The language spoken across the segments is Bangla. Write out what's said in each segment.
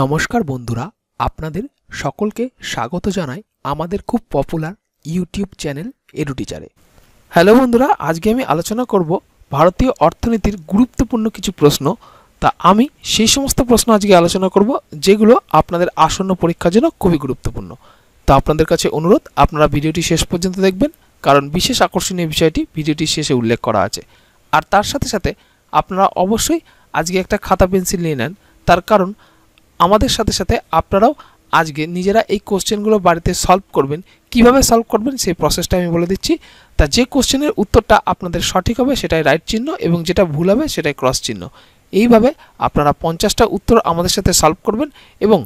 নমস্কার বন্ধুরা আপনাদের সকলকে স্বাগত জানাই আমাদের খুব পপুলার ইউটিউব চ্যানেল এডুটিচারে হ্যালো বন্ধুরা আজকে আমি আলোচনা করব ভারতীয় অর্থনীতির গুরুত্বপূর্ণ কিছু প্রশ্ন তা আমি সেই সমস্ত প্রশ্ন আজকে আলোচনা করব যেগুলো আপনাদের আসন্ন পরীক্ষার জন্য খুবই গুরুত্বপূর্ণ তো আপনাদের কাছে অনুরোধ আপনারা ভিডিওটি শেষ পর্যন্ত দেখবেন কারণ বিশেষ আকর্ষণীয় বিষয়টি ভিডিওটির শেষে উল্লেখ করা আছে আর তার সাথে সাথে আপনারা অবশ্যই আজকে একটা খাতা পেন্সিল নিয়ে নেন তার কারণ আমাদের সাথে সাথে আপনারাও আজকে নিজেরা এই কোশ্চেনগুলো বাড়িতে সলভ করবেন কিভাবে সলভ করবেন সেই প্রসেসটা আমি বলে দিচ্ছি তা যে কোশ্চেনের উত্তরটা আপনাদের সঠিক হবে সেটাই রাইট চিহ্ন এবং যেটা ভুল হবে সেটাই ক্রস চিহ্ন এইভাবে আপনারা পঞ্চাশটা উত্তর আমাদের সাথে সলভ করবেন এবং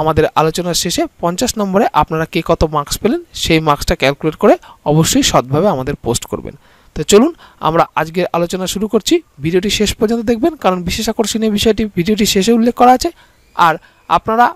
আমাদের আলোচনার শেষে পঞ্চাশ নম্বরে আপনারা কে কত মার্কস পেলেন সেই মার্কসটা ক্যালকুলেট করে অবশ্যই সৎভাবে আমাদের পোস্ট করবেন তো চলুন আমরা আজকের আলোচনা শুরু করছি ভিডিওটি শেষ পর্যন্ত দেখবেন কারণ বিশেষ আকর্ষণীয় বিষয়টি ভিডিওটি শেষে উল্লেখ করা আছে আর আপনারা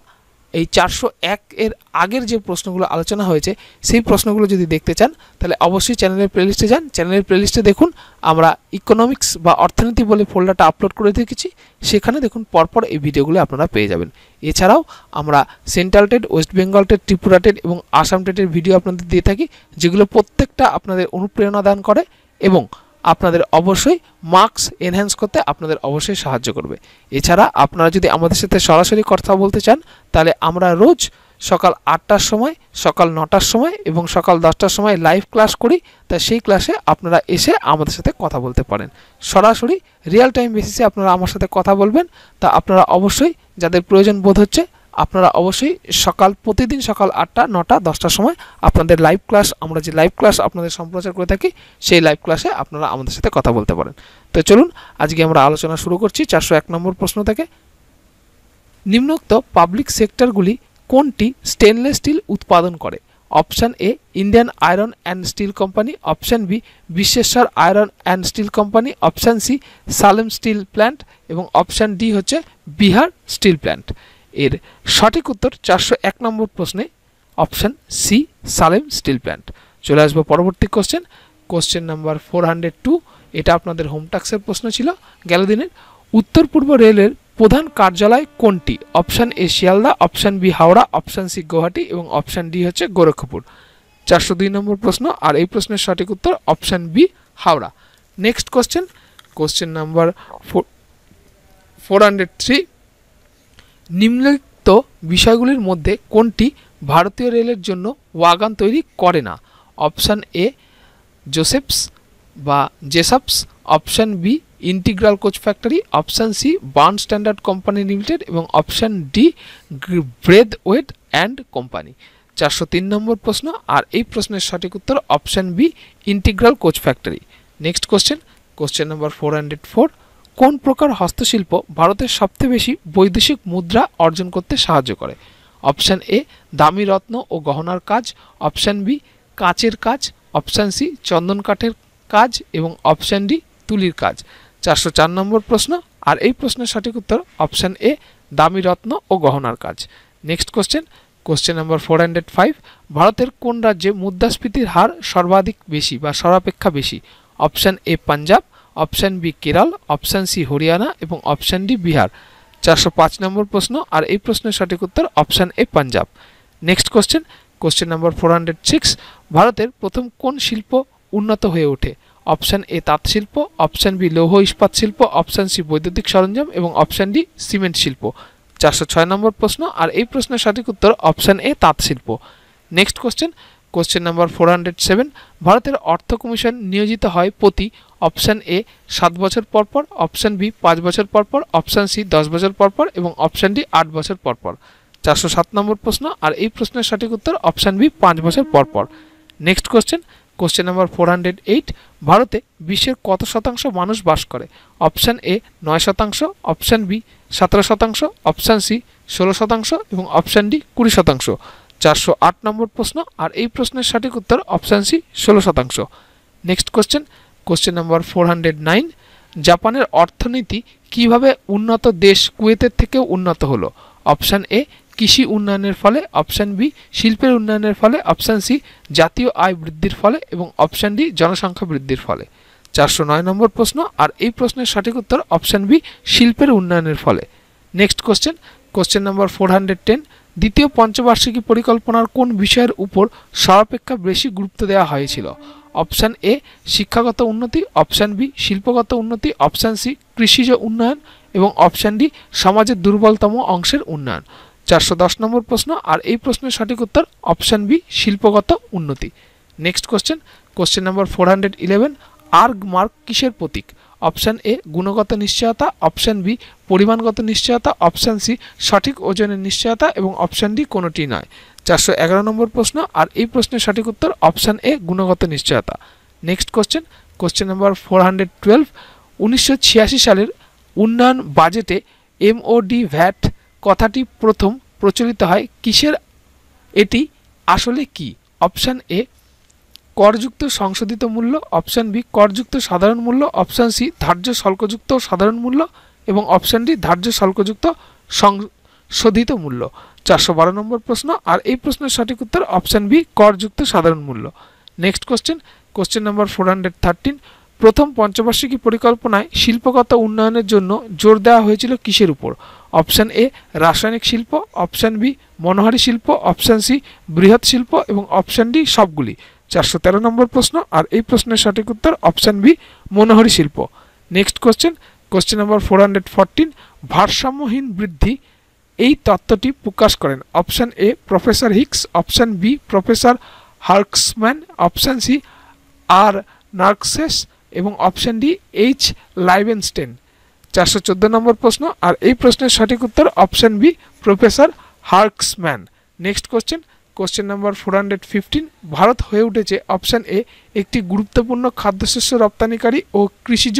এই চারশো এক এর আগের যে প্রশ্নগুলো আলোচনা হয়েছে সেই প্রশ্নগুলো যদি দেখতে চান তাহলে অবশ্যই চ্যানেলের প্লেলিস্টে যান চ্যানেলের প্লেলিস্টে দেখুন আমরা ইকোনমিক্স বা অর্থনীতি বলে ফোল্ডারটা আপলোড করে দেখেছি সেখানে দেখুন পরপর এই ভিডিওগুলো আপনারা পেয়ে যাবেন এছাড়াও আমরা central TET West Bengal TET Tripura TET এবং আসাম টেটের ভিডিও আপনাদের দিয়ে থাকি যেগুলো প্রত্যেকটা আপনাদের অনুপ্রেরণা দান করে এবং আপনাদের অবশ্যই মার্কস এনহ্যান্স করতে আপনাদের অবশ্যই সাহায্য করবে এছাড়া আপনারা যদি আমাদের সাথে সরাসরি কথা বলতে চান তাহলে আমরা রোজ সকাল আটটার সময় সকাল নটার সময় এবং সকাল দশটার সময় লাইভ ক্লাস করি তা সেই ক্লাসে আপনারা এসে আমাদের সাথে কথা বলতে পারেন সরাসরি রিয়েল টাইম বেসিসে আপনারা আমার সাথে কথা বলবেন তা আপনারা অবশ্যই যাদের প্রয়োজন বোধ হচ্ছে আপনারা অবশ্যই সকাল প্রতিদিন সকাল আটটা নটা দশটার সময় আপনাদের লাইভ ক্লাস আমরা যে লাইভ ক্লাস আপনাদের সম্প্রচার করে থাকি সেই লাইভ ক্লাসে আপনারা আমাদের সাথে কথা বলতে পারেন তো চলুন আজকে আমরা আলোচনা শুরু করছি চারশো এক নম্বর প্রশ্ন থেকে নিম্নোক্ত পাবলিক সেক্টরগুলি কোনটি স্টেনলেস স্টিল উৎপাদন করে option A Indian iron and steel company option B বিশ্বেশ্বর iron and steel company option C Salem steel plant এবং অপশান ডি হচ্ছে বিহার স্টিল প্ল্যান্ট এর সঠিক উত্তর চারশো এক নম্বর প্রশ্নে option C Salem steel plant চলে আসবো পরবর্তী question question number four hundred two এটা আপনাদের হোমটাক্সের প্রশ্ন ছিল গেল দিনের উত্তর পূর্ব রেলের প্রধান কার্যালয় কোনটি option A Sealdah option B Howrah option C Guwahati এবং অপশান ডি হচ্ছে গোরক্ষপুর চারশো দুই নম্বর প্রশ্ন আর এই প্রশ্নের সঠিক উত্তর option B Howrah next question question number four four hundred three নিম্নলিখিত বিষয়গুলির মধ্যে কোনটি ভারতীয় রেলের জন্য ওয়াগান তৈরি করে না অপশান এ জোসেফস বা Jessops option B integral coach factory option C Burn standard company limited এবং option D Braithwaite and company চারশো তিন নম্বর প্রশ্ন আর এই প্রশ্নের সঠিক উত্তর option B integral coach factory next question question number four hundred four কোন প্রকার হস্তশিল্প ভারতের সবচেয়ে বেশি বৈদেশিক মুদ্রা অর্জন করতে সাহায্য করে অপশান এ দামি রত্ন ও গহনার কাজ অপশান বি কাঁচের কাজ অপশান সি চন্দন কাঠের কাজ এবং অপশান ডি তুলির কাজ চারশো চার নম্বর প্রশ্ন আর এই প্রশ্নের সঠিক উত্তর অপশান এ দামি রত্ন ও গহনার কাজ next question question number four hundred five ভারতের কোন রাজ্যে মুদ্রাস্ফীতির হার সর্বাধিক বেশি বা সর্বাপেক্ষা বেশি option A Punjab option B Kerala option C Haryana এবং অপশান ডি বিহার চারশো পাঁচ নম্বর প্রশ্ন আর এই প্রশ্নের সঠিক উত্তর option A Punjab next question question number four hundred six ভারতের প্রথম কোন শিল্প উন্নত হয়ে ওঠে অপশান এ তাঁত শিল্প অপশান বি লৌহ ইস্পাত শিল্প অপশান সি বৈদ্যুতিক সরঞ্জাম এবং অপশান ডি সিমেন্ট শিল্প চারশো ছয় নম্বর প্রশ্ন আর এই প্রশ্নের সঠিক উত্তর অপশান এ তাঁত শিল্প next question question number four hundred seven ভারতের অর্থ কমিশন নিয়োজিত হয় প্রতি অপশান এ সাত বছর পর পর অপশান বি পাঁচ বছর পর পর অপশান সি দশ বছর পর পর এবং অপশান ডি আট বছর পর পর চারশো সাত নম্বর প্রশ্ন আর এই প্রশ্নের সঠিক উত্তর অপশান বি পাঁচ বছর পর পর next question question number four hundred eight ভারতে বিশ্বের কত শতাংশ মানুষ বাস করে অপশান এ নয় শতাংশ অপশান বি সতেরো শতাংশ অপশান সি ষোলো শতাংশ এবং অপশান ডি কুড়ি শতাংশ চারশো আট নম্বর প্রশ্ন আর এই প্রশ্নের সঠিক উত্তর অপশান সি ষোলো শতাংশ next question question number four জাপানের অর্থনীতি কিভাবে উন্নত দেশ কুয়েতের থেকেও উন্নত হলো অপশান এ কৃষি উন্নয়নের ফলে অপশান বি শিল্পের উন্নয়নের ফলে অপশান সি জাতীয় আয় বৃদ্ধির ফলে এবং অপশান ডি জনসংখ্যা বৃদ্ধির ফলে চারশো নয় নম্বর প্রশ্ন আর এই প্রশ্নের সঠিক উত্তর অপশান বি শিল্পের উন্নয়নের ফলে next question question number four hundred ten দ্বিতীয় পঞ্চবার্ষিকী পরিকল্পনার কোন বিষয়ের উপর সর্বাপেক্ষা বেশি গুরুত্ব দেওয়া হয়েছিল অপশান এ শিক্ষাগত উন্নতি অপশান বি শিল্পগত উন্নতি অপশান সি কৃষিজ উন্নয়ন এবং অপশান ডি সমাজের দুর্বলতম অংশের উন্নয়ন চারশো দশ নম্বর প্রশ্ন আর এই প্রশ্নের সঠিক উত্তর অপশান বি শিল্পগত উন্নতি next question question number four hundred eleven Agmark কিসের প্রতীক অপশান এ গুণগত নিশ্চয়তা অপশান বি পরিমাণগত নিশ্চয়তা অপশান সি সঠিক ওজনের নিশ্চয়তা এবং অপশান ডি কোনোটি নয় চারশো এগারো নম্বর প্রশ্ন আর এই প্রশ্নের সঠিক উত্তর অপশান এ গুণগত নিশ্চয়তা next question question number four hundred twelve উনিশশো সালের উন্নয়ন বাজেটে এমওডি ভ্যাট কথাটি প্রথম প্রচলিত হয় কিসের এটি আসলে কি অপশান এ করযুক্ত সংশোধিত মূল্য অপশান বি করযুক্ত সাধারণ মূল্য অপশান সি ধার্য স্বল্পযুক্ত সাধারণ মূল্য এবং অপশান ডি ধার্য স্বল্পযুক্ত শোধিত মূল্য চারশো বারো নম্বর প্রশ্ন আর এই প্রশ্নের সঠিক উত্তর অপশান বি করযুক্ত সাধারণ মূল্য next question question number four hundred thirteen প্রথম পঞ্চবার্ষিকী পরিকল্পনায় শিল্পগত উন্নয়নের জন্য জোর দেওয়া হয়েছিল কিসের উপর অপশান এ রাসায়নিক শিল্প অপশান বি মনোহারি শিল্প অপশান সি বৃহৎ শিল্প এবং অপশান ডি সবগুলি চারশো তেরো নম্বর প্রশ্ন আর এই প্রশ্নের সঠিক উত্তর অপশান বি মনোহারি শিল্প next question question number four hundred fourteen ভারসাম্যহীন বৃদ্ধি এই তত্ত্বটি প্রকাশ করেন option A professor Hicks option B professor Hirschman option C R Nurkse এবং অপশান ডি এইচ লাইভেনস্টেন চারশো চোদ্দো নম্বর প্রশ্ন আর এই প্রশ্নের সঠিক উত্তর option B professor Hirschman next question question number four hundred fifteen ভারত হয়ে উঠেছে অপশান এ একটি গুরুত্বপূর্ণ খাদ্যশস্য রপ্তানিকারী ও কৃষিজ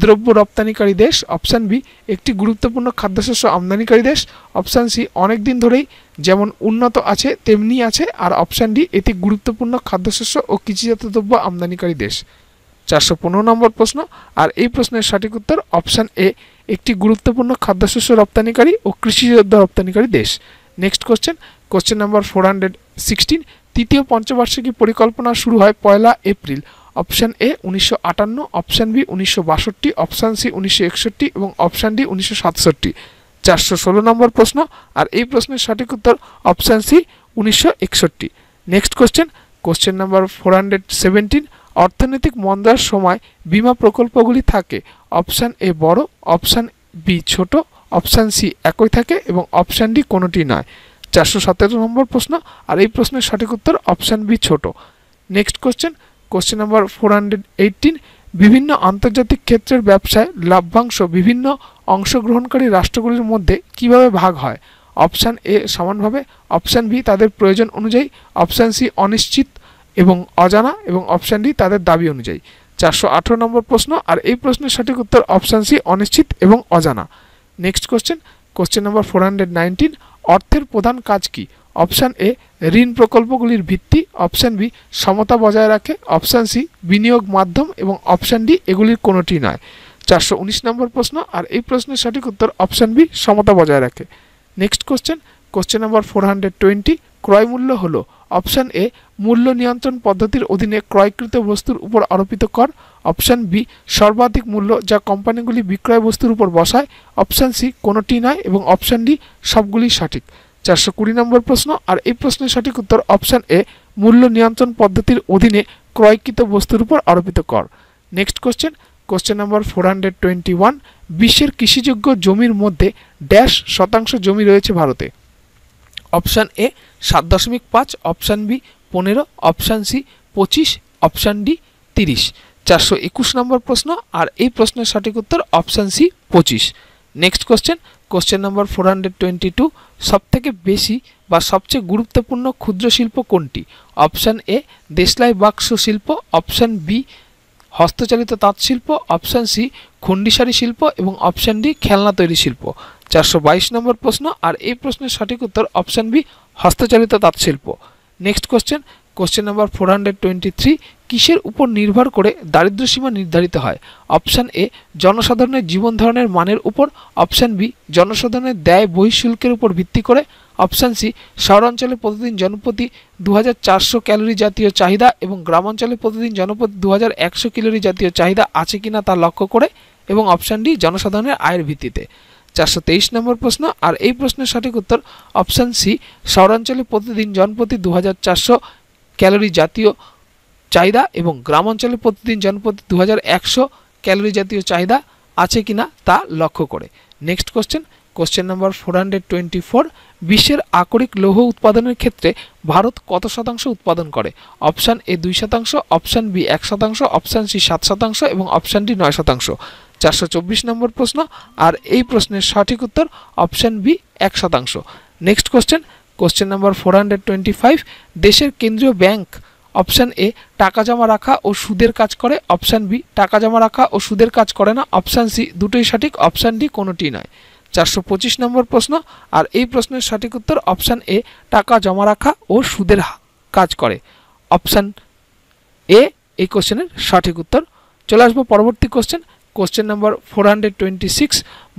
দ্রব্য রপ্তানিকারী দেশ অপশান বি একটি গুরুত্বপূর্ণ খাদ্যশস্য আমদানিকারী দেশ অপশান সি অনেক দিন ধরেই যেমন উন্নত আছে তেমনি আছে আর অপশান ডি এটি গুরুত্বপূর্ণ খাদ্যশস্য ও কৃষিজাত দ্রব্য আমদানিকারী দেশ চারশো পনেরো নম্বর প্রশ্ন আর এই প্রশ্নের সঠিক উত্তর অপশান এ একটি গুরুত্বপূর্ণ খাদ্যশস্য রপ্তানিকারী ও কৃষিজাত রপ্তানিকারী দেশ next question question number four hundred sixteen তৃতীয় পঞ্চবার্ষিকী পরিকল্পনা শুরু হয় পয়লা এপ্রিল অপশান এ উনিশশো আটান্ন অপশান বি উনিশশো বাষট্টি অপশান সি উনিশশো একষট্টি এবং অপশান ডি উনিশশো সাতষট্টি চারশো ষোলো নম্বর প্রশ্ন আর এই প্রশ্নের সঠিক উত্তর অপশান সি উনিশশো একষট্টি next question question number four hundred seventeen অর্থনৈতিক মন্দার সময় বিমা প্রকল্পগুলি থাকে অপশান এ বড় অপশান বি ছোট অপশান সি একই থাকে এবং অপশান ডি কোনোটি নয় চারশো সতেরো নম্বর প্রশ্ন আর এই প্রশ্নের সঠিক উত্তর অপশান বি ছোট next question question number four বিভিন্ন আন্তর্জাতিক ক্ষেত্রের ব্যবসায় লাভ্যাংশ বিভিন্ন অংশগ্রহণকারী রাষ্ট্রগুলির মধ্যে কিভাবে ভাগ হয় অপশান এ সমানভাবে অপশান বি তাদের প্রয়োজন অনুযায়ী অপশান সি অনিশ্চিত এবং অজানা এবং অপশান ডি তাদের দাবি অনুযায়ী চারশো আঠেরো নম্বর প্রশ্ন আর এই প্রশ্নের সঠিক উত্তর অপশান সি অনিশ্চিত এবং অজানা next question question number four hundred nineteen অর্থের প্রধান কাজ কী অপশান এ ঋণ প্রকল্পগুলির ভিত্তি অপশান বি সমতা বজায় রাখে অপশান সি বিনিয়োগ মাধ্যম এবং অপশান ডি এগুলির কোনোটি নয় চারশো নম্বর প্রশ্ন আর এই প্রশ্নের সঠিক উত্তর অপশান বি সমতা বজায় রাখে next question question number four hundred twenty ক্রয় মূল্য হল অপশান এ মূল্য নিয়ন্ত্রণ পদ্ধতির অধীনে ক্রয়কৃত বস্তুর উপর আরোপিত কর অপশান বি সর্বাধিক মূল্য যা কোম্পানিগুলি বিক্রয় বস্তুর উপর বসায় অপশান সি কোনোটি নয় এবং অপশান ডি সবগুলি সঠিক চারশো কুড়ি নম্বর প্রশ্ন আর এই প্রশ্নের সঠিক উত্তর অপশান এ মূল্য নিয়ন্ত্রণ পদ্ধতির অধীনে ক্রয়কৃত বস্তুর উপর আরোপিত কর next question question number four hundred twenty one বিশ্বের কৃষিযোগ্য জমির মধ্যে ড্যাশ শতাংশ জমি রয়েছে ভারতে অপশান এ সাত দশমিক পাঁচ অপশান বি পনেরো অপশান সি পঁচিশ অপশান ডি তিরিশ চারশো একুশ নম্বর প্রশ্ন আর এই প্রশ্নের সঠিক উত্তর অপশান সি পঁচিশ next question question number four hundred twenty two সবথেকে বেশি বা সবচেয়ে গুরুত্বপূর্ণ ক্ষুদ্র শিল্প কোনটি অপশান এ দেশলাই বাক্স শিল্প অপশান বি হস্তচালিত তাঁত শিল্প অপশান সি খন্ডিসারি শিল্প এবং অপশান ডি খেলনা তৈরি শিল্প চারশো বাইশ নম্বর প্রশ্ন আর এই প্রশ্নের সঠিক উত্তর অপশান বি হস্তচালিত তাঁত শিল্প next question question number four hundred twenty three কিসের উপর নির্ভর করে দারিদ্রসীমা নির্ধারিত হয় অপশান এ জনসাধারণের জীবন ধারণের মানের উপর অপশান বি জনসাধারণের দেয় বহিঃশুল্কের উপর ভিত্তি করে অপশান সি শহরাঞ্চলে প্রতিদিন জনপ্রতি দু ক্যালোরি জাতীয় চাহিদা এবং গ্রামাঞ্চলে প্রতিদিন জনপ্রতি দু ক্যালোরি জাতীয় চাহিদা আছে কিনা তা লক্ষ্য করে এবং অপশান ডি জনসাধারণের আয়ের ভিত্তিতে চারশো তেইশ নম্বর প্রশ্ন আর এই প্রশ্নের সঠিক উত্তর অপশান সি শহরাঞ্চলে প্রতিদিন জনপ্রতি দু ক্যালোরি জাতীয় চাহিদা এবং গ্রাম অঞ্চলে প্রতিদিন জনপ্রতি দু ক্যালোরি জাতীয় চাহিদা আছে কি না তা লক্ষ্য করে next question question number four hundred twenty four বিশ্বের আকরিক লৌহ উৎপাদনের ক্ষেত্রে ভারত কত শতাংশ উৎপাদন করে অপশান এ দুই শতাংশ অপশান বি এক শতাংশ অপশান সি সাত শতাংশ এবং অপশান ডি নয় শতাংশ চারশো চব্বিশ নম্বর প্রশ্ন আর এই প্রশ্নের সঠিক উত্তর অপশান বি এক শতাংশ next question question number four দেশের কেন্দ্রীয় ব্যাংক অপশান এ টাকা জমা রাখা ও সুদের কাজ করে অপশান বি টাকা জমা রাখা ও সুদের কাজ করে না অপশান সি দুটোই সঠিক অপশান ডি কোনোটি নয় চারশো পঁচিশ নম্বর প্রশ্ন আর এই প্রশ্নের সঠিক উত্তর অপশান এ টাকা জমা রাখা ও সুদের কাজ করে অপশান এ এই কোশ্চেনের সঠিক উত্তর চলে আসবো পরবর্তী কোশ্চেন কোশ্চেন নাম্বার ফোর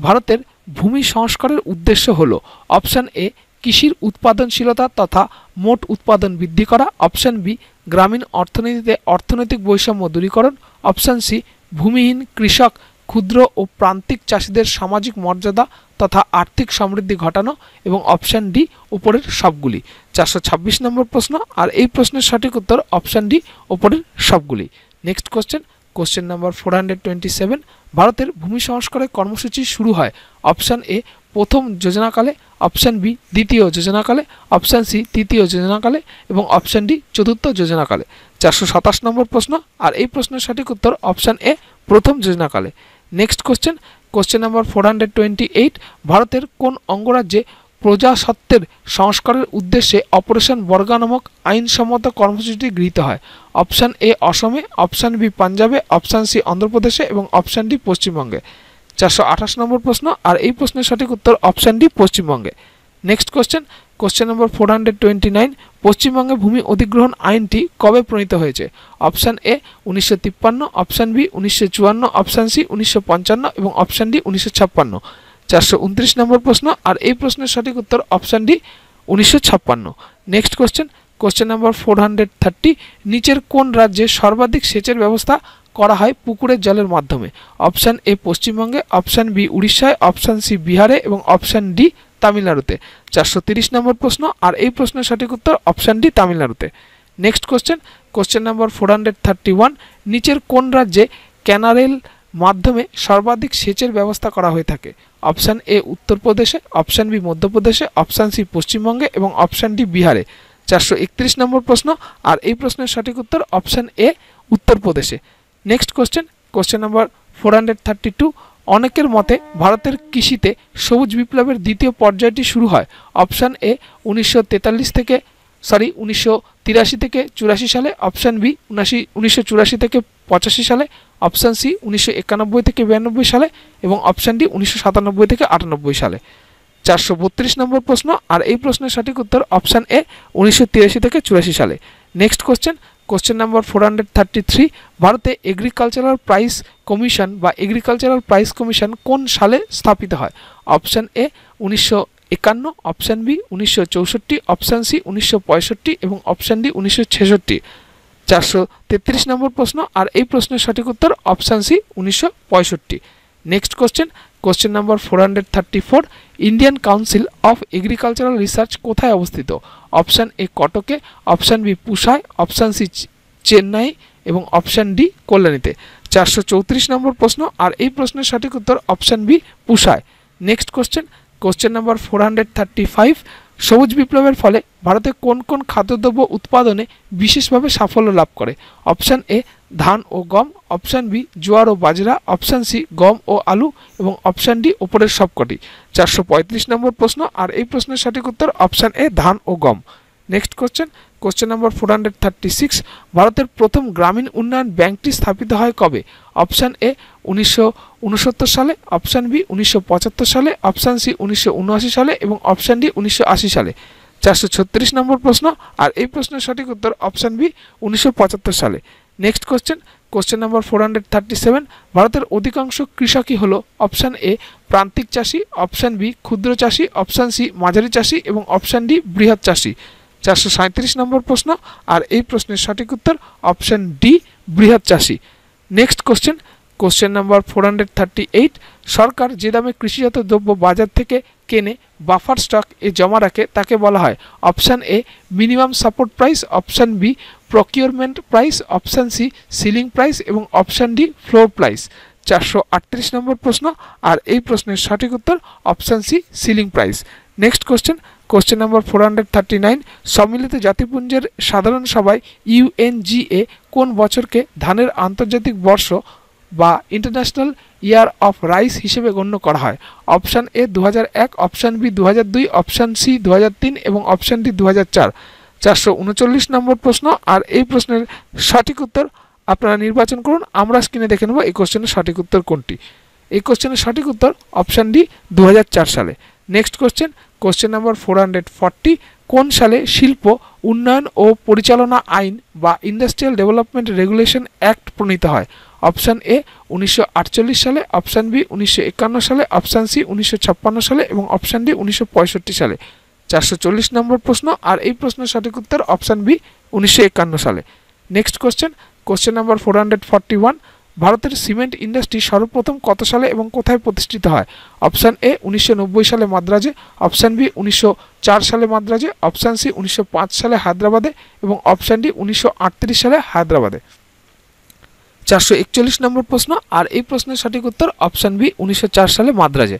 ভারতের ভূমি সংস্কারের উদ্দেশ্য হল অপশান এ কৃষির উৎপাদনশীলতা তথা মোট উৎপাদন বৃদ্ধি করা অপশান বি গ্রামীণ অর্থনীতিতে অর্থনৈতিক বৈষম্য দূরীকরণ অপশান সি ভূমিহীন কৃষক ক্ষুদ্র ও প্রান্তিক চাষিদের সামাজিক মর্যাদা তথা আর্থিক সমৃদ্ধি ঘটানো এবং অপশান ডি উপরের সবগুলি চারশো ছাব্বিশ নম্বর প্রশ্ন আর এই প্রশ্নের সঠিক উত্তর অপশান ডি উপরের সবগুলি next question question number four hundred twenty seven ভারতের ভূমি সংস্কারের কর্মসূচি শুরু হয় অপশান এ প্রথম যোজনাকালে অপশান বি দ্বিতীয় যোজনাকালে অপশান সি তৃতীয় যোজনাকালে এবং অপশান ডি চতুর্থ যোজনাকালে চারশো সাতাশ নম্বর প্রশ্ন আর এই প্রশ্নের সঠিক উত্তর অপশান এ প্রথম যোজনাকালে next question question number four hundred twenty eight ভারতের কোন অঙ্গরাজ্যে প্রজাসত্ত্বের সংস্কারের উদ্দেশ্যে অপারেশন বর্গা নামক আইনসম্মত কর্মসূচিটি গৃহীত হয় অপশান এ অসমে অপশান বি পাঞ্জাবে অপশান সি অন্ধ্রপ্রদেশে এবং অপশান ডি পশ্চিমবঙ্গে চারশো আঠাশ নম্বর প্রশ্ন আর এই প্রশ্নের সঠিক উত্তর অপশান ডি পশ্চিমবঙ্গে next question question number four hundred twenty nine পশ্চিমবঙ্গে ভূমি অধিগ্রহণ আইনটি কবে প্রণীত হয়েছে অপশান এ উনিশশো তিপ্পান্ন অপশান বি উনিশশো চুয়ান্ন অপশান সি উনিশশো পঞ্চান্ন এবং অপশান ডি উনিশশো ছাপ্পান্ন চারশো উনত্রিশ নম্বর প্রশ্ন আর এই প্রশ্নের সঠিক উত্তর অপশান ডি উনিশশো ছাপ্পান্ন next question question number four hundred thirty নিচের কোন রাজ্যে সর্বাধিক সেচের ব্যবস্থা করা হয় পুকুরের জলের মাধ্যমে অপশান এ পশ্চিমবঙ্গে অপশান বি উড়িষ্যায় অপশান সি বিহারে এবং অপশান ডি তামিলনাড়ুতে চারশো তিরিশ নম্বর প্রশ্ন আর এই প্রশ্নের সঠিক উত্তর অপশান ডি তামিলনাড়ুতে next question question number four নিচের কোন রাজ্যে ক্যানারেল মাধ্যমে সর্বাধিক সেচের ব্যবস্থা করা হয়ে থাকে অপশান এ উত্তরপ্রদেশে অপশান বি মধ্যপ্রদেশে অপশান সি পশ্চিমবঙ্গে এবং অপশান ডি বিহারে চারশো নম্বর প্রশ্ন আর এই প্রশ্নের সঠিক উত্তর অপশান এ উত্তরপ্রদেশে next question question number four hundred thirty two অনেকের মতে ভারতের কৃষিতে সবুজ বিপ্লবের দ্বিতীয় পর্যায়টি শুরু হয় অপশান এ উনিশশো থেকে সরি উনিশশো থেকে চুরাশি সালে অপশান বি উনাশি উনিশশো থেকে পঁচাশি সালে অপশান সি উনিশশো থেকে বিরানব্বই সালে এবং অপশান ডি উনিশশো থেকে আটানব্বই সালে চারশো বত্রিশ নম্বর প্রশ্ন আর এই প্রশ্নের সঠিক উত্তর অপশান এ উনিশশো থেকে চুরাশি সালে next question question number four hundred thirty three ভারতে এগ্রিকালচারাল প্রাইস কমিশন বা এগ্রিকালচারাল প্রাইস কমিশন কোন সালে স্থাপিত হয় অপশান এ উনিশশো একান্ন অপশান বি উনিশশো চৌষট্টি অপশান সি উনিশশো পঁয়ষট্টি এবং অপশান ডি উনিশশো ছেষট্টি চারশো তেত্রিশ নম্বর প্রশ্ন আর এই প্রশ্নের সঠিক উত্তর অপশান সি উনিশশো পঁয়ষট্টি next question question number four hundred thirty four Indian council of agricultural research কোথায় অবস্থিত অপশান এ কটকে অপশান বি পুষায় অপশান সি চেন্নাই এবং অপশান ডি কল্যাণীতে চারশো চৌত্রিশ নম্বর প্রশ্ন আর এই প্রশ্নের সঠিক উত্তর অপশান বি পুষায় next question question number four hundred thirty five সবুজ বিপ্লবের ফলে ভারতে কোন কোন খাদ্যদ্রব্য উৎপাদনে বিশেষভাবে সাফল্য লাভ করে অপশান এ ধান ও গম অপশান বি জোয়ার ও বাজরা অপশান সি গম ও আলু এবং অপশান ডি ওপরের সবকটি চারশো নম্বর প্রশ্ন আর এই প্রশ্নের সঠিক উত্তর অপশান এ ধান ও গম next question question number four hundred thirty six ভারতের প্রথম গ্রামীণ উন্নয়ন ব্যাংকটি স্থাপিত হয় কবে অপশান এ উনিশশো সালে অপশান বি উনিশশো সালে অপশান সি উনিশশো সালে এবং অপশান ডি উনিশশো সালে চারশো ছত্রিশ নম্বর প্রশ্ন আর এই প্রশ্নের সঠিক উত্তর অপশান বি উনিশশো সালে next question question number four hundred thirty seven ভারতের অধিকাংশ কৃষকই হল অপশান এ প্রান্তিক চাষি অপশান বি ক্ষুদ্র চাষি অপশান সি মাঝারি চাষি এবং অপশান ডি বৃহৎ চাষী চারশো নম্বর প্রশ্ন আর এই প্রশ্নের সঠিক উত্তর অপশান ডি বৃহৎ চাষি next question question number four hundred thirty eight সরকার যে দামে কৃষিজাত দ্রব্য বাজার থেকে কেনে বাফার স্টক এ জমা রাখে তাকে বলা হয় option A minimum support price option B procurement price option C ceiling price এবং অপশান ডি ফ্লোর প্রাইস চারশো আটত্রিশ নম্বর প্রশ্ন আর এই প্রশ্নের সঠিক উত্তর option C ceiling price next question question number four hundred thirty nine সম্মিলিত জাতিপুঞ্জের সাধারণ সভায় ইউএনজিএ কোন বছরকে ধানের আন্তর্জাতিক বর্ষ বা ইন্টারন্যাশনাল ইয়ার অফ রাইস হিসেবে গণ্য করা হয় অপশান এ দু এক অপশান বি দু দুই অপশান সি দু তিন এবং অপশান ডি দু চার চারশো উনচল্লিশ নম্বর প্রশ্ন আর এই প্রশ্নের সঠিক উত্তর আপনারা নির্বাচন করুন আমরা স্ক্রিনে দেখে নেব এই কোশ্চেনের সঠিক উত্তর কোনটি এই কোশ্চেনের সঠিক উত্তর অপশান ডি দু সালে next question question number four hundred কোন সালে শিল্প উন্নয়ন ও পরিচালনা আইন বা ইন্ডাস্ট্রিয়াল ডেভেলপমেন্ট রেগুলেশন অ্যাক্ট প্রণীত হয় অপশান এ উনিশশো সালে অপশান বি উনিশশো সালে অপশান সি উনিশশো সালে এবং অপশান ডি উনিশশো সালে চারশো নম্বর প্রশ্ন আর এই প্রশ্নের সঠিক উত্তর অপশান বি উনিশশো সালে next question question number four hundred forty one ভারতের সিমেন্ট ইন্ডাস্ট্রি সর্বপ্রথম কত সালে এবং কোথায় প্রতিষ্ঠিত হয় অপশান এ উনিশশো সালে মাদ্রাজে অপশান বি উনিশশো সালে মাদ্রাজে অপশান সি উনিশশো সালে হায়দ্রাবাদে এবং অপশান ডি উনিশশো সালে হায়দ্রাবাদে চারশো একচল্লিশ নম্বর প্রশ্ন আর এই প্রশ্নের সঠিক উত্তর অপশান বি উনিশশো সালে মাদ্রাজে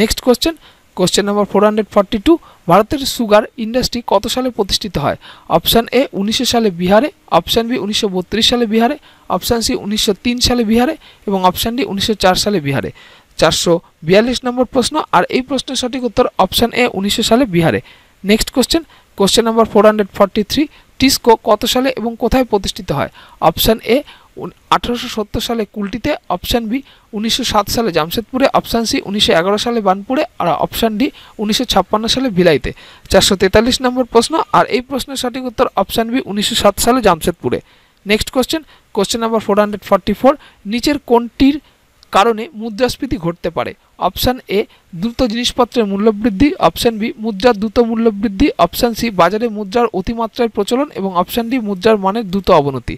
next question question number four hundred forty two ভারতের সুগার ইন্ডাস্ট্রি কত সালে প্রতিষ্ঠিত হয় অপশান এ উনিশশো সালে বিহারে অপশান বি উনিশশো সালে বিহারে অপশান সি উনিশশো সালে বিহারে এবং অপশান ডি উনিশশো সালে বিহারে চারশো বিয়াল্লিশ নম্বর প্রশ্ন আর এই প্রশ্নের সঠিক উত্তর অপশান এ উনিশশো সালে বিহারে next question question number four hundred three TISCO কত সালে এবং কোথায় প্রতিষ্ঠিত হয় অপশান এ আঠারোশো সালে কুলটিতে অপশান বি উনিশশো সালে জামশেদপুরে অপশান সি উনিশশো সালে বানপুরে আর অপশান ডি উনিশশো সালে ভিলাইতে চারশো নম্বর প্রশ্ন আর এই প্রশ্নের সঠিক উত্তর অপশান বি উনিশশো সালে জামশেদপুরে next question question number four hundred নিচের কোনটির কারণে মুদ্রাস্ফীতি ঘটতে পারে অপশান এ দ্রুত জিনিসপত্রের মূল্যবৃদ্ধি অপশান বি মুদ্রার দ্রুত মূল্যবৃদ্ধি অপশান সি বাজারে মুদ্রার অতিমাত্রার প্রচলন এবং অপশান ডি মুদ্রার মানের দ্রুত অবনতি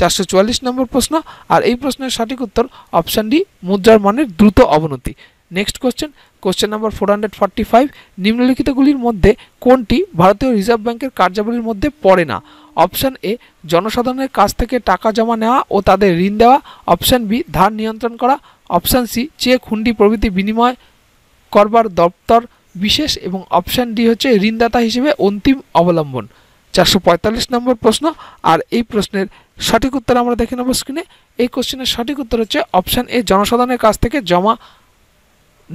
চারশো নম্বর প্রশ্ন আর এই প্রশ্নের সঠিক উত্তর অপশান ডি মুদ্রার মানের দ্রুত অবনতি next question question number four hundred forty five নিম্নলিখিতগুলির মধ্যে কোনটি ভারতীয় রিজার্ভ ব্যাংকের কার্যাবলীর মধ্যে পড়ে না অপশান এ জনসাধারণের কাছ থেকে টাকা জমা নেওয়া ও তাদের ঋণ দেওয়া অপশান বি ধার নিয়ন্ত্রণ করা অপশান সি চেক হুন্ডি প্রভৃতি বিনিময় করবার দপ্তর বিশেষ এবং অপশান ডি হচ্ছে ঋণদাতা হিসেবে অন্তিম অবলম্বন চারশো পঁয়তাল্লিশ নম্বর প্রশ্ন আর এই প্রশ্নের সঠিক উত্তর আমরা দেখে নেব স্ক্রিনে এই কোশ্চেনের সঠিক উত্তর হচ্ছে অপশান এ জনসাধারণের কাছ থেকে জমা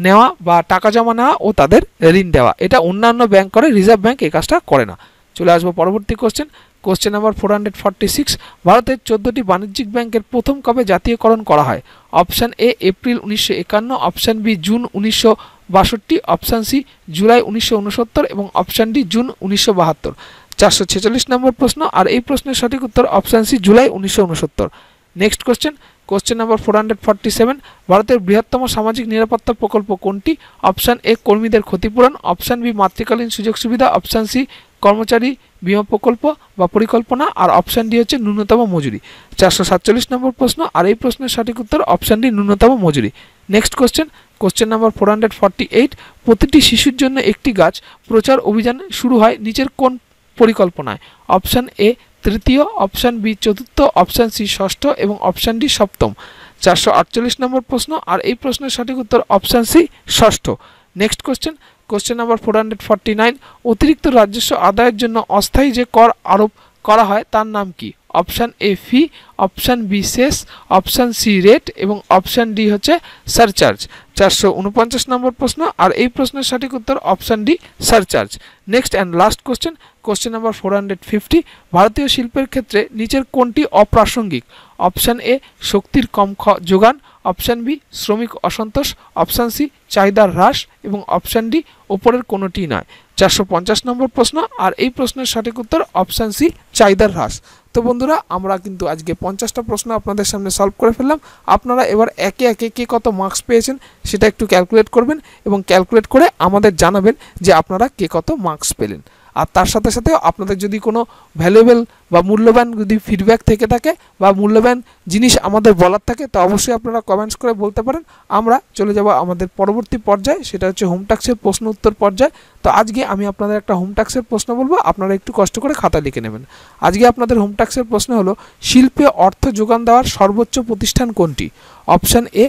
নেওয়া বা টাকা জমা নেওয়া ও তাদের ঋণ দেওয়া এটা অন্যান্য ব্যাংক করে রিজার্ভ ব্যাংক এই কাজটা করে না চলে আসবো পরবর্তী question question number four hundred forty six ভারতের চোদ্দোটি বাণিজ্যিক ব্যাংকের প্রথম কবে জাতীয়করণ করা হয় অপশান এ এপ্রিল উনিশশো একান্ন অপশান বি জুন উনিশশো বাষট্টি অপশান সি জুলাই উনিশশো উনসত্তর এবং অপশান ডি জুন উনিশশো বাহাত্তর চারশো ছেচল্লিশ নম্বর প্রশ্ন আর এই প্রশ্নের সঠিক উত্তর অপশান সি জুলাই উনিশশো উনসত্তর next question question number four hundred forty seven ভারতের বৃহত্তম সামাজিক নিরাপত্তা প্রকল্প কোনটি অপশান এ কর্মীদের ক্ষতিপূরণ অপশান বি মাতৃকালীন সুযোগ সুবিধা অপশান সি কর্মচারী বিমা প্রকল্প বা পরিকল্পনা আর অপশান ডি হচ্ছে ন্যূনতম মজুরি চারশো সাতচল্লিশ নম্বর প্রশ্ন আর এই প্রশ্নের সঠিক উত্তর অপশান ডি ন্যূনতম মজুরি next question question number four hundred forty eight প্রতিটি শিশুর জন্য একটি গাছ প্রচার অভিযান শুরু হয় নিচের কোন পরিকল্পনায় অপশান এ তৃতীয় অপশান বি চতুর্থ অপশান সি ষষ্ঠ এবং অপশান ডি সপ্তম চারশো আটচল্লিশ নম্বর প্রশ্ন আর এই প্রশ্নের সঠিক উত্তর অপশান সি ষষ্ঠ next question question number four hundred forty nine অতিরিক্ত রাজস্ব আদায়ের জন্য অস্থায়ী যে কর আরোপ করা হয় তার নাম কি option A fee option B cess option C rate এবং অপশান ডি হচ্ছে সারচার্জ চারশো উনপঞ্চাশ নম্বর প্রশ্ন আর এই প্রশ্নের সঠিক উত্তর option D surcharge next and last question question number four hundred fifty ভারতীয় শিল্পের ক্ষেত্রে নিচের কোনটি অপ্রাসঙ্গিক অপশান এ শক্তির কম যোগান অপশান বি শ্রমিক অসন্তোষ অপশান সি চাহিদার হ্রাস এবং অপশান ডি ওপরের কোনোটি নয় চারশো পঞ্চাশ নম্বর প্রশ্ন আর এই প্রশ্নের সঠিক উত্তর অপশান সি চাহিদার হ্রাস তো বন্ধুরা আমরা কিন্তু আজকে পঞ্চাশটা প্রশ্ন আপনাদের সামনে সলভ করে ফেললাম আপনারা এবার একে একে কে কত মার্কস পেয়েছেন সেটা একটু ক্যালকুলেট করবেন এবং ক্যালকুলেট করে আমাদের জানাবেন যে আপনারা কে কত মার্কস পেলেন আর তার সাথে সাথে আপনাদের যদি কোনো ভ্যালুয়েবল বা মূল্যবান যদি ফিডব্যাক থেকে থাকে বা মূল্যবান জিনিস আমাদের বলার থাকে তো অবশ্যই আপনারা কমেন্টস করে বলতে পারেন আমরা চলে যাব আমাদের পরবর্তী পর্যায়ে সেটা হচ্ছে হোমট্যাক্সের প্রশ্ন উত্তর পর্যায়ে তো আজকে আমি আপনাদের একটা হোমট্যাক্সের প্রশ্ন বলবো আপনারা একটু কষ্ট করে খাতা লিখে নেবেন আজকে আপনাদের হোমট্যাক্সের প্রশ্ন হলো শিল্পে অর্থ যোগান দেওয়ার সর্বোচ্চ প্রতিষ্ঠান কোনটি অপশান এ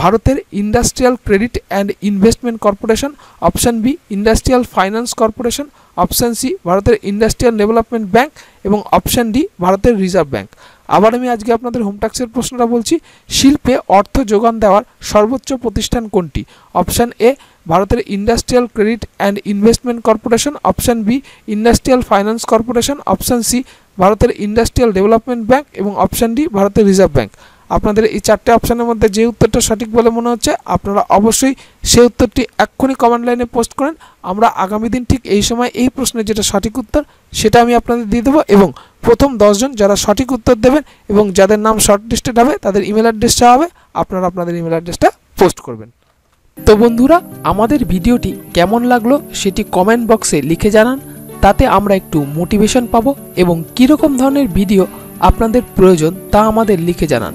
ভারতের industrial credit and investment corporation option B industrial finance corporation option C ভারতের ইন্ডাস্ট্রিয়াল ডেভেলপমেন্ট ব্যাংক এবং অপশান ডি ভারতের রিজার্ভ ব্যাংক আবার আমি আজকে আপনাদের ট্যাক্সের প্রশ্নটা বলছি শিল্পে অর্থ যোগান দেওয়ার সর্বোচ্চ প্রতিষ্ঠান কোনটি অপশান এ ভারতের industrial credit and investment corporation option B industrial finance corporation option C ভারতের ইন্ডাস্ট্রিয়াল ডেভেলপমেন্ট ব্যাংক এবং অপশান ডি ভারতের রিজার্ভ ব্যাংক আপনাদের এই চারটে অপশানের মধ্যে যে উত্তরটা সঠিক বলে মনে হচ্ছে আপনারা অবশ্যই সেই উত্তরটি এক্ষুনি কমেন্ট লাইনে পোস্ট করেন আমরা আগামী দিন ঠিক এই সময় এই প্রশ্নের যেটা সঠিক উত্তর সেটা আমি আপনাদের দিয়ে দেবো এবং প্রথম দশজন যারা সঠিক উত্তর দেবেন এবং যাদের নাম শর্ট লিস্টেড হবে তাদের ইমেল অ্যাড্রেসটা হবে আপনারা আপনাদের ইমেল অ্যাড্রেসটা পোস্ট করবেন তো বন্ধুরা আমাদের ভিডিওটি কেমন লাগলো সেটি কমেন্ট বক্সে লিখে জানান তাতে আমরা একটু মোটিভেশন পাবো এবং কীরকম ধরনের ভিডিও আপনাদের প্রয়োজন তা আমাদের লিখে জানান